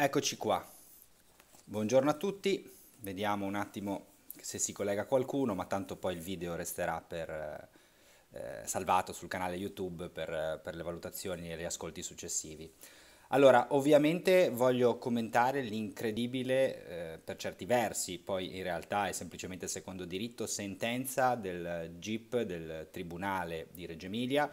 Eccoci qua. Buongiorno a tutti. Vediamo un attimo se si collega qualcuno, ma tanto poi il video resterà per, eh, eh, salvato sul canale YouTube per, per le valutazioni e gli ascolti successivi. Allora, ovviamente voglio commentare l'incredibile, eh, per certi versi, poi in realtà è semplicemente secondo diritto, sentenza del GIP del Tribunale di Reggio Emilia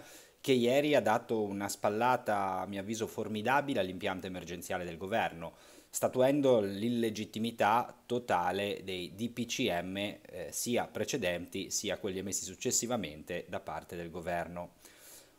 che ieri ha dato una spallata, a mio avviso, formidabile all'impianto emergenziale del governo, statuendo l'illegittimità totale dei DPCM eh, sia precedenti sia quelli emessi successivamente da parte del governo.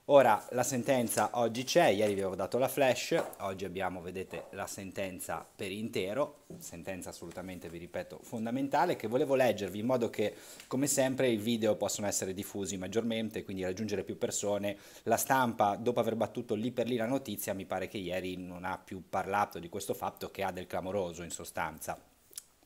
Ora la sentenza oggi c'è, ieri vi avevo dato la flash, oggi abbiamo, vedete, la sentenza per intero, sentenza assolutamente, vi ripeto, fondamentale, che volevo leggervi in modo che, come sempre, i video possano essere diffusi maggiormente, quindi raggiungere più persone. La stampa, dopo aver battuto lì per lì la notizia, mi pare che ieri non ha più parlato di questo fatto che ha del clamoroso in sostanza.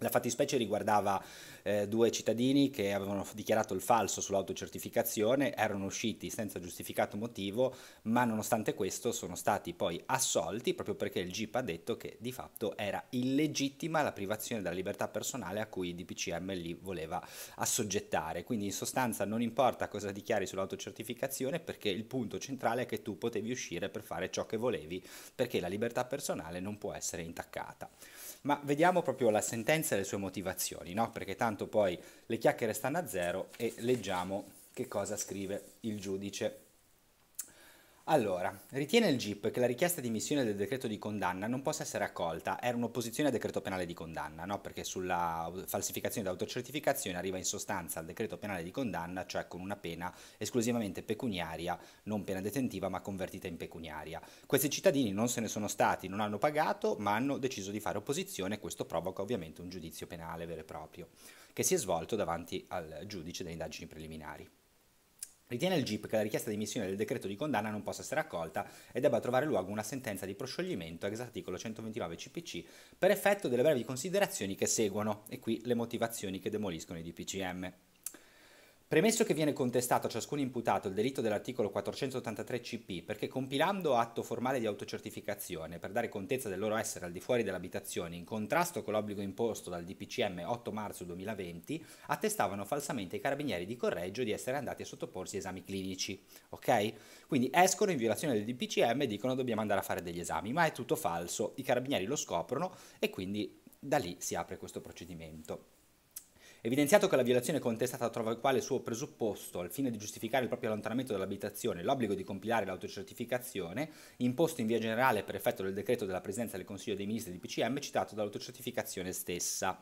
La fattispecie riguardava eh, due cittadini che avevano dichiarato il falso sull'autocertificazione, erano usciti senza giustificato motivo, ma nonostante questo sono stati poi assolti proprio perché il GIP ha detto che di fatto era illegittima la privazione della libertà personale a cui il DPCM li voleva assoggettare. Quindi in sostanza non importa cosa dichiari sull'autocertificazione perché il punto centrale è che tu potevi uscire per fare ciò che volevi perché la libertà personale non può essere intaccata. Ma vediamo proprio la sentenza e le sue motivazioni, no? perché tanto poi le chiacchiere stanno a zero e leggiamo che cosa scrive il giudice allora, ritiene il GIP che la richiesta di missione del decreto di condanna non possa essere accolta, era un'opposizione al decreto penale di condanna, no? perché sulla falsificazione ed arriva in sostanza al decreto penale di condanna, cioè con una pena esclusivamente pecuniaria, non pena detentiva ma convertita in pecuniaria. Questi cittadini non se ne sono stati, non hanno pagato, ma hanno deciso di fare opposizione e questo provoca ovviamente un giudizio penale vero e proprio, che si è svolto davanti al giudice delle indagini preliminari. Ritiene il GIP che la richiesta di emissione del decreto di condanna non possa essere accolta e debba trovare luogo una sentenza di proscioglimento ex articolo 129 CPC per effetto delle brevi considerazioni che seguono e qui le motivazioni che demoliscono i DPCM. Premesso che viene contestato a ciascun imputato il delitto dell'articolo 483 CP perché compilando atto formale di autocertificazione per dare contezza del loro essere al di fuori dell'abitazione in contrasto con l'obbligo imposto dal DPCM 8 marzo 2020 attestavano falsamente i carabinieri di Correggio di essere andati a sottoporsi a esami clinici, ok? Quindi escono in violazione del DPCM e dicono dobbiamo andare a fare degli esami, ma è tutto falso, i carabinieri lo scoprono e quindi da lì si apre questo procedimento. Evidenziato che la violazione contestata trova quale suo presupposto, al fine di giustificare il proprio allontanamento dall'abitazione, l'obbligo di compilare l'autocertificazione, imposto in via generale per effetto del decreto della Presidenza del Consiglio dei Ministri di PCM citato dall'autocertificazione stessa.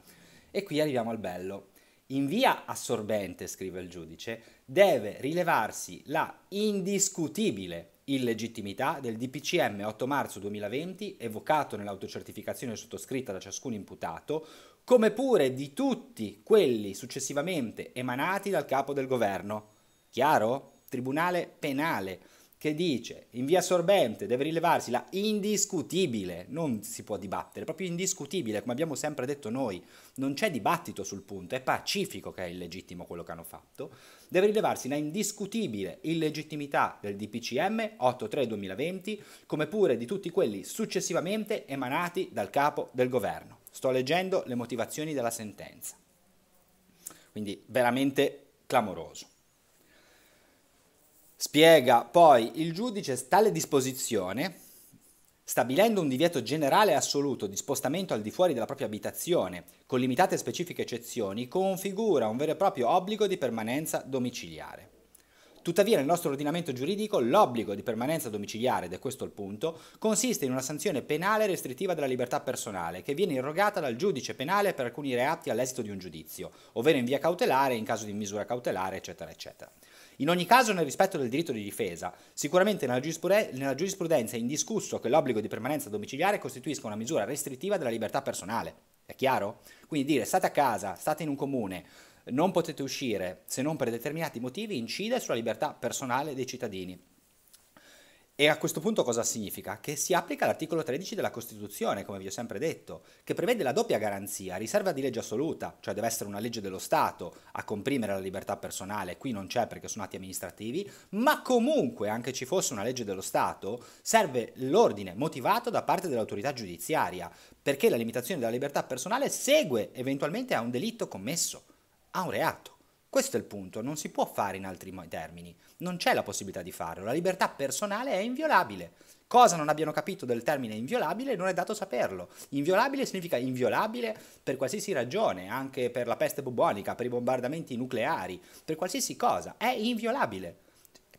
E qui arriviamo al bello. In via assorbente, scrive il giudice, deve rilevarsi la indiscutibile illegittimità del DPCM 8 marzo 2020, evocato nell'autocertificazione sottoscritta da ciascun imputato, come pure di tutti quelli successivamente emanati dal capo del governo. Chiaro? Tribunale penale che dice in via sorbente deve rilevarsi la indiscutibile, non si può dibattere, proprio indiscutibile, come abbiamo sempre detto noi, non c'è dibattito sul punto, è pacifico che è illegittimo quello che hanno fatto, deve rilevarsi la indiscutibile illegittimità del DPCM 83-2020, come pure di tutti quelli successivamente emanati dal capo del governo. Sto leggendo le motivazioni della sentenza. Quindi veramente clamoroso. Spiega poi il giudice tale disposizione, stabilendo un divieto generale e assoluto di spostamento al di fuori della propria abitazione, con limitate specifiche eccezioni, configura un vero e proprio obbligo di permanenza domiciliare. Tuttavia nel nostro ordinamento giuridico l'obbligo di permanenza domiciliare, ed è questo il punto, consiste in una sanzione penale restrittiva della libertà personale che viene irrogata dal giudice penale per alcuni reati all'esito di un giudizio, ovvero in via cautelare, in caso di misura cautelare, eccetera, eccetera. In ogni caso, nel rispetto del diritto di difesa, sicuramente nella, giurisprudenza è indiscusso che l'obbligo di permanenza domiciliare costituisca una misura restrittiva della libertà personale. È chiaro? Quindi dire state a casa, state in un comune, non potete uscire se non per determinati motivi incide sulla libertà personale dei cittadini. E a questo punto cosa significa? Che si applica l'articolo 13 della Costituzione, come vi ho sempre detto, che prevede la doppia garanzia, riserva di legge assoluta, cioè deve essere una legge dello Stato a comprimere la libertà personale, qui non c'è perché sono atti amministrativi, ma comunque, anche ci fosse una legge dello Stato, serve l'ordine motivato da parte dell'autorità giudiziaria, perché la limitazione della libertà personale segue eventualmente a un delitto commesso a un reato. Questo è il punto, non si può fare in altri termini, non c'è la possibilità di farlo, la libertà personale è inviolabile. Cosa non abbiano capito del termine inviolabile non è dato saperlo. Inviolabile significa inviolabile per qualsiasi ragione, anche per la peste bubonica, per i bombardamenti nucleari, per qualsiasi cosa, è inviolabile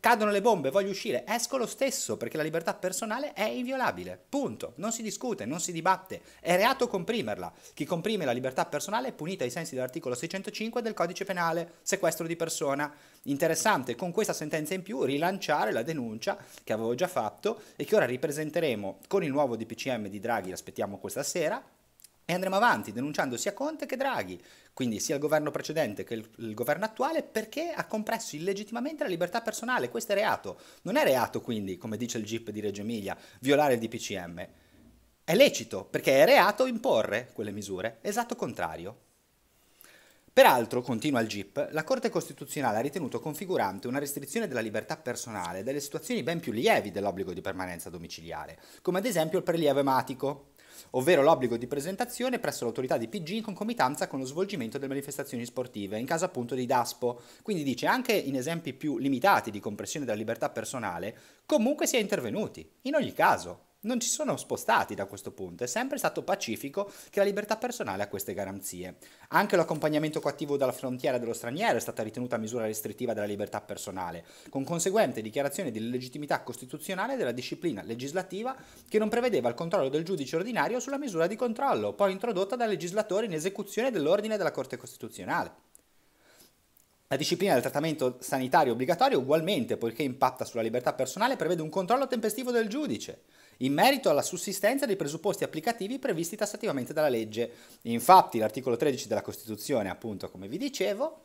cadono le bombe, voglio uscire, esco lo stesso perché la libertà personale è inviolabile, punto, non si discute, non si dibatte, è reato comprimerla, chi comprime la libertà personale è punita ai sensi dell'articolo 605 del codice penale, sequestro di persona, interessante con questa sentenza in più rilanciare la denuncia che avevo già fatto e che ora ripresenteremo con il nuovo DPCM di Draghi, l'aspettiamo questa sera, e andremo avanti denunciando sia Conte che Draghi, quindi sia il governo precedente che il, il, governo attuale, perché ha compresso illegittimamente la libertà personale. Questo è reato. Non è reato, quindi, come dice il GIP di Reggio Emilia, violare il DPCM. È lecito, perché è reato imporre quelle misure. Esatto contrario. Peraltro, continua il GIP, la Corte Costituzionale ha ritenuto configurante una restrizione della libertà personale delle situazioni ben più lievi dell'obbligo di permanenza domiciliare, come ad esempio il prelievo ematico, ovvero l'obbligo di presentazione presso l'autorità di PG in concomitanza con lo svolgimento delle manifestazioni sportive, in caso appunto di DASPO. Quindi dice anche in esempi più limitati di compressione della libertà personale, comunque si è intervenuti, in ogni caso non ci sono spostati da questo punto, è sempre stato pacifico che la libertà personale ha queste garanzie. Anche l'accompagnamento coattivo dalla frontiera dello straniero è stata ritenuta misura restrittiva della libertà personale, con conseguente dichiarazione di legittimità costituzionale della disciplina legislativa che non prevedeva il controllo del giudice ordinario sulla misura di controllo, poi introdotta dal legislatore in esecuzione dell'ordine della Corte Costituzionale. La disciplina del trattamento sanitario obbligatorio ugualmente, poiché impatta sulla libertà personale, prevede un controllo tempestivo del giudice in merito alla sussistenza dei presupposti applicativi previsti tassativamente dalla legge. Infatti l'articolo 13 della Costituzione, appunto come vi dicevo,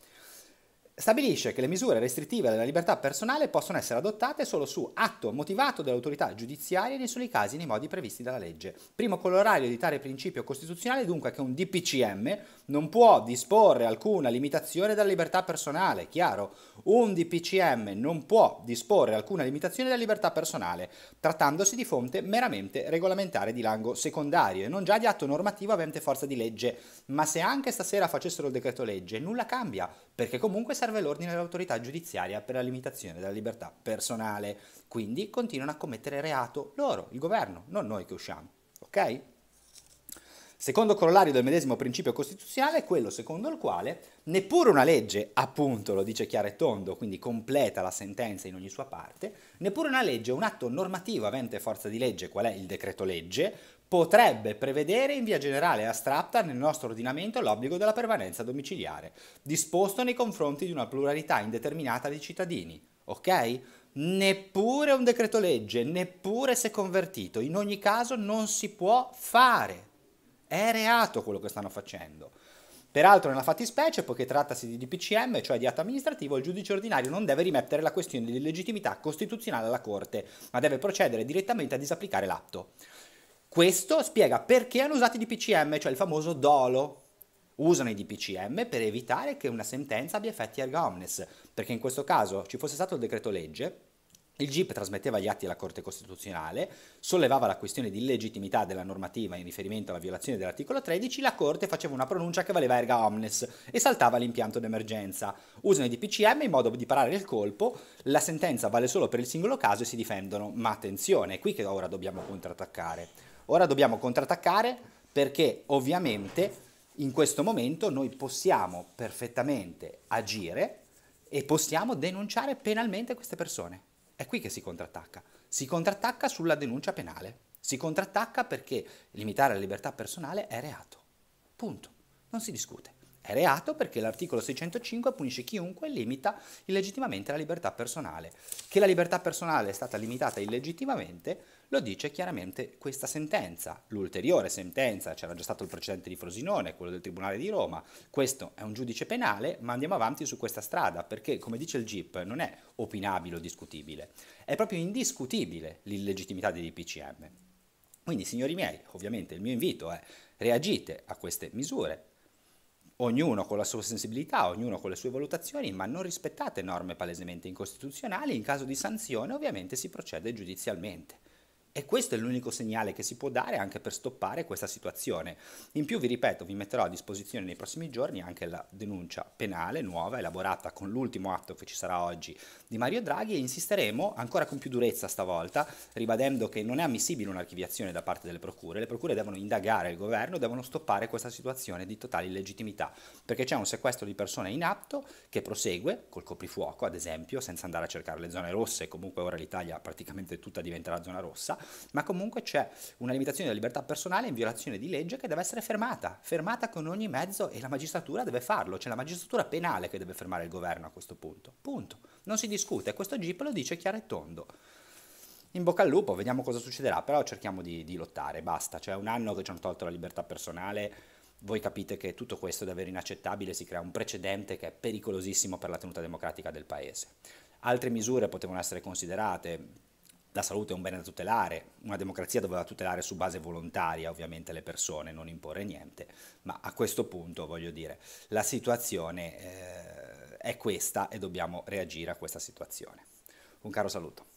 stabilisce che le misure restrittive della libertà personale possono essere adottate solo su atto motivato dell'autorità giudiziaria e nei soli casi nei modi previsti dalla legge. Primo colorario di tale principio costituzionale dunque che un DPCM non può disporre alcuna limitazione della libertà personale, chiaro? Un DPCM non può disporre alcuna limitazione della libertà personale, trattandosi di fonte meramente regolamentare di rango secondario e non già di atto normativo avente forza di legge, ma se anche stasera facessero il decreto legge nulla cambia, perché comunque sarebbe serve l'ordine dell'autorità giudiziaria per la limitazione della libertà personale. Quindi continuano a commettere reato loro, il governo, non noi che usciamo. Ok? Secondo corollario del medesimo principio costituzionale è quello secondo il quale neppure una legge, appunto lo dice chiaro e tondo, quindi completa la sentenza in ogni sua parte, neppure una legge o un atto normativo avente forza di legge, qual è il decreto legge, potrebbe prevedere in via generale e astratta nel nostro ordinamento l'obbligo della permanenza domiciliare, disposto nei confronti di una pluralità indeterminata di cittadini, ok? Neppure un decreto legge, neppure se convertito, in ogni caso non si può fare. È reato quello che stanno facendo. Peraltro nella fattispecie, poiché trattasi di DPCM, cioè di atto amministrativo, il giudice ordinario non deve rimettere la questione di legittimità costituzionale alla Corte, ma deve procedere direttamente a disapplicare l'atto. Questo spiega perché hanno usato i DPCM, cioè il famoso dolo. Usano i DPCM per evitare che una sentenza abbia effetti erga omnes, perché in questo caso ci fosse stato il decreto legge, il GIP trasmetteva gli atti alla Corte Costituzionale, sollevava la questione di legittimità della normativa in riferimento alla violazione dell'articolo 13, la Corte faceva una pronuncia che valeva erga omnes e saltava l'impianto d'emergenza. Usano i DPCM in modo di parare il colpo, la sentenza vale solo per il singolo caso e si difendono, ma attenzione, è qui che ora dobbiamo contrattaccare. Ora dobbiamo contrattaccare perché ovviamente in questo momento noi possiamo perfettamente agire e possiamo denunciare penalmente queste persone. È qui che si contrattacca. Si contrattacca sulla denuncia penale. Si contrattacca perché limitare la libertà personale è reato. Punto. Non si discute. È reato perché l'articolo 605 punisce chiunque limita illegittimamente la libertà personale. Che la libertà personale è stata limitata illegittimamente lo dice chiaramente questa sentenza. L'ulteriore sentenza, c'era già stato il precedente di Frosinone, quello del Tribunale di Roma, questo è un giudice penale, ma andiamo avanti su questa strada perché, come dice il GIP, non è opinabile o discutibile, è proprio indiscutibile l'illegittimità dei DPCM. Quindi, signori miei, ovviamente il mio invito è reagite a queste misure, ognuno con la sua sensibilità, ognuno con le sue valutazioni, ma non rispettate norme palesemente incostituzionali, in caso di sanzione ovviamente si procede giudizialmente. E questo è l'unico segnale che si può dare anche per stoppare questa situazione. In più, vi ripeto, vi metterò a disposizione nei prossimi giorni anche la denuncia penale nuova elaborata con l'ultimo atto che ci sarà oggi di Mario Draghi e insisteremo ancora con più durezza stavolta, ribadendo che non è ammissibile un'archiviazione da parte delle procure. Le procure devono indagare il governo, devono stoppare questa situazione di totale illegittimità, perché c'è un sequestro di persone in atto che prosegue col coprifuoco, ad esempio, senza andare a cercare le zone rosse, comunque ora l'Italia praticamente tutta diventerà zona rossa ma comunque c'è una limitazione della libertà personale in violazione di legge che deve essere fermata, fermata con ogni mezzo e la magistratura deve farlo, c'è la magistratura penale che deve fermare il governo a questo punto, punto. Non si discute, questo GIP lo dice chiaro e tondo. In bocca al lupo, vediamo cosa succederà, però cerchiamo di, di lottare, basta, c'è un anno che ci hanno tolto la libertà personale, voi capite che tutto questo è davvero inaccettabile, si crea un precedente che è pericolosissimo per la tenuta democratica del Paese. Altre misure potevano essere considerate, la salute è un bene da tutelare, una democrazia doveva tutelare su base volontaria ovviamente le persone, non imporre niente, ma a questo punto voglio dire, la situazione eh, è questa e dobbiamo reagire a questa situazione. Un caro saluto.